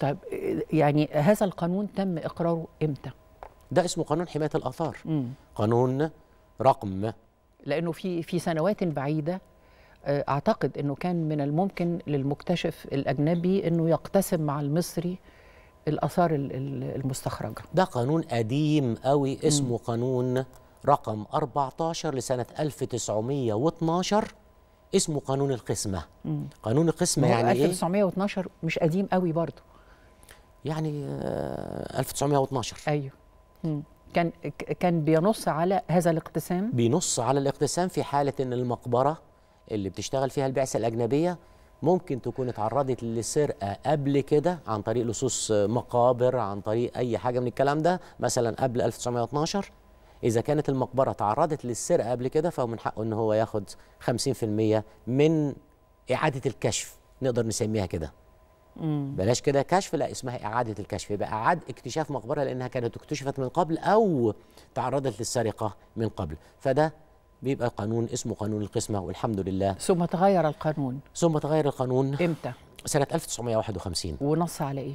طيب يعني هذا القانون تم اقراره امتى؟ ده اسمه قانون حمايه الاثار مم. قانون رقم لانه في في سنوات بعيده آه، اعتقد انه كان من الممكن للمكتشف الاجنبي انه يقتسم مع المصري الاثار المستخرجه ده قانون قديم قوي اسمه مم. قانون رقم 14 لسنه 1912 اسمه قانون القسمه مم. قانون القسمه يعني 1912 ايه 1912 مش قديم قوي برضه يعني 1912 آه، ايوه كان كان بينص على هذا الاقتسام بينص على الاقتسام في حاله ان المقبره اللي بتشتغل فيها البعثه الاجنبيه ممكن تكون اتعرضت لسرقه قبل كده عن طريق لصوص مقابر عن طريق اي حاجه من الكلام ده مثلا قبل 1912 اذا كانت المقبره تعرضت للسرقه قبل كده فهو من حقه ان هو ياخد 50% من اعاده الكشف نقدر نسميها كده مم. بلاش كده كشف لا اسمها اعاده الكشف يبقى اعاد اكتشاف مقبره لانها كانت اكتشفت من قبل او تعرضت للسرقه من قبل فده بيبقى قانون اسمه قانون القسمه والحمد لله ثم تغير القانون ثم تغير القانون امتى سنه 1951 ونص على ايه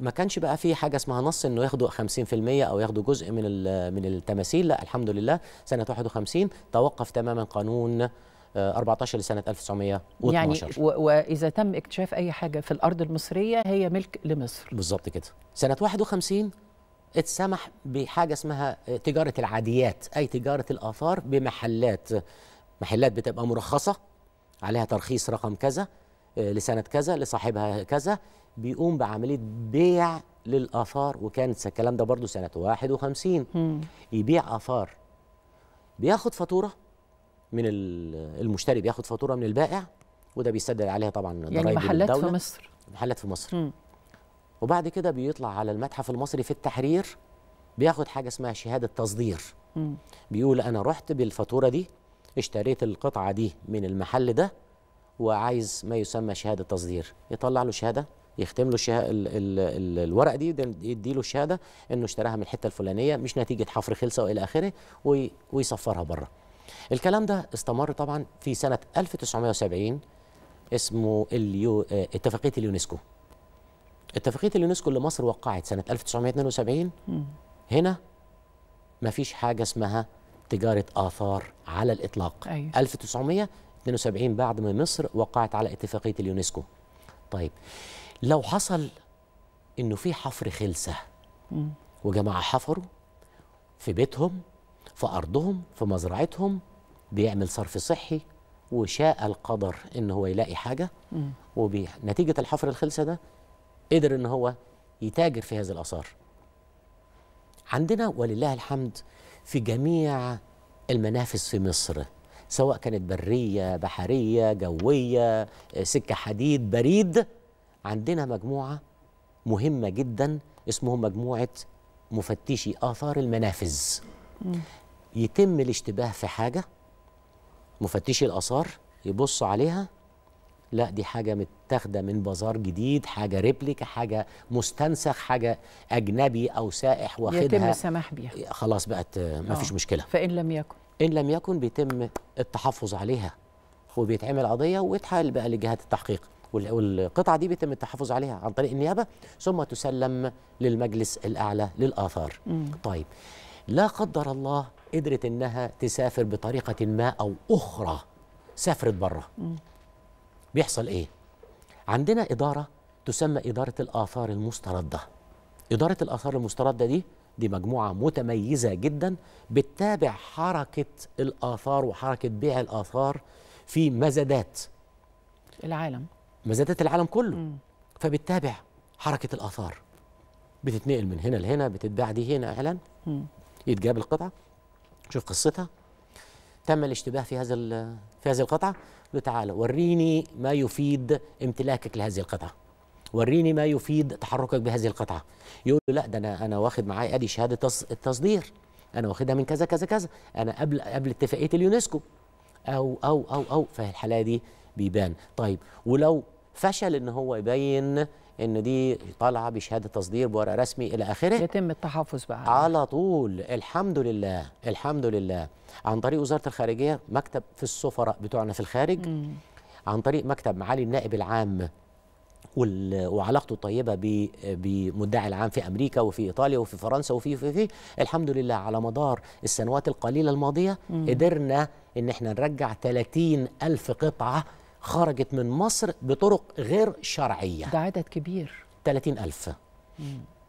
ما كانش بقى في حاجه اسمها نص انه ياخدوا 50% او ياخدوا جزء من من التماثيل لا الحمد لله سنه 51 توقف تماما قانون 14 لسنه 1912 يعني واذا تم اكتشاف اي حاجه في الارض المصريه هي ملك لمصر بالظبط كده سنه 51 اتسمح بحاجه اسمها تجاره العاديات اي تجاره الاثار بمحلات محلات بتبقى مرخصه عليها ترخيص رقم كذا آه، لسنه كذا لصاحبها كذا بيقوم بعمليه بيع للاثار وكان الكلام ده برضو سنه 51 يبيع اثار بياخد فاتوره من المشتري بياخد فاتوره من البائع وده بيسدد عليها طبعا يعني محلات في مصر محلات في مصر م. وبعد كده بيطلع على المتحف المصري في التحرير بياخد حاجه اسمها شهاده تصدير م. بيقول انا رحت بالفاتوره دي اشتريت القطعه دي من المحل ده وعايز ما يسمى شهاده تصدير يطلع له شهاده يختم له الشه... ال... ال... ال... الورق دي يدي له الشهاده انه اشتراها من الحته الفلانيه مش نتيجه حفر خلصه والى اخره وي... ويصفرها بره الكلام ده استمر طبعا في سنة 1970 اسمه اليو... آه، اتفاقية اليونسكو اتفاقية اليونسكو اللي مصر وقعت سنة 1972 هنا ما فيش حاجة اسمها تجارة آثار على الإطلاق أيوة. 1972 بعد ما مصر وقعت على اتفاقية اليونسكو طيب لو حصل إنه في حفر خلسة وجماعة حفروا في بيتهم في أرضهم في مزرعتهم بيعمل صرف صحي وشاء القدر إن هو يلاقي حاجة ونتيجة الحفر الخلسة ده قدر إن هو يتاجر في هذه الآثار عندنا ولله الحمد في جميع المنافس في مصر سواء كانت برية بحرية جوية آه، سكة حديد بريد عندنا مجموعة مهمة جدا اسمهم مجموعة مفتشي آثار المنافذ يتم الاشتباه في حاجة مفتشي الآثار يبص عليها لا دي حاجة متاخدة من بازار جديد حاجة ريبليكا حاجة مستنسخ حاجة أجنبي أو سائح واخدها يتم السماح بيها خلاص بقت ما فيش آه. مشكلة فإن لم يكن إن لم يكن بيتم التحفظ عليها وبيتعمل قضية ويتحال بقى لجهات التحقيق والقطعة دي بيتم التحفظ عليها عن طريق النيابة ثم تسلم للمجلس الأعلى للآثار م. طيب لا قدر الله قدرت انها تسافر بطريقه ما او اخرى سافرت بره بيحصل ايه عندنا اداره تسمى اداره الاثار المسترده اداره الاثار المسترده دي دي مجموعه متميزه جدا بتتابع حركه الاثار وحركه بيع الاثار في مزادات العالم مزادات العالم كله مم. فبتتابع حركه الاثار بتتنقل من هنا لهنا بتتباع دي هنا اعلان يتجاب القطعه شوف قصتها تم الاشتباه في هذا في هذه القطعه له تعالى وريني ما يفيد امتلاكك لهذه القطعه وريني ما يفيد تحركك بهذه القطعه يقول له لا ده انا انا واخد معايا ادي شهاده التصدير انا واخدها من كذا كذا كذا انا قبل قبل اتفاقيه اليونسكو او او او او فالحاله دي بيبان طيب ولو فشل ان هو يبين ان دي طالعه بشهاده تصدير بورقه رسمي الى اخره يتم التحفظ بقى على طول الحمد لله الحمد لله عن طريق وزاره الخارجيه مكتب في السفراء بتوعنا في الخارج مم. عن طريق مكتب معالي النائب العام وعلاقته الطيبه بمدعي العام في امريكا وفي ايطاليا وفي فرنسا وفي في في الحمد لله على مدار السنوات القليله الماضيه مم. قدرنا ان احنا نرجع 30 الف قطعه خرجت من مصر بطرق غير شرعية ده عدد كبير 30 ألف مم.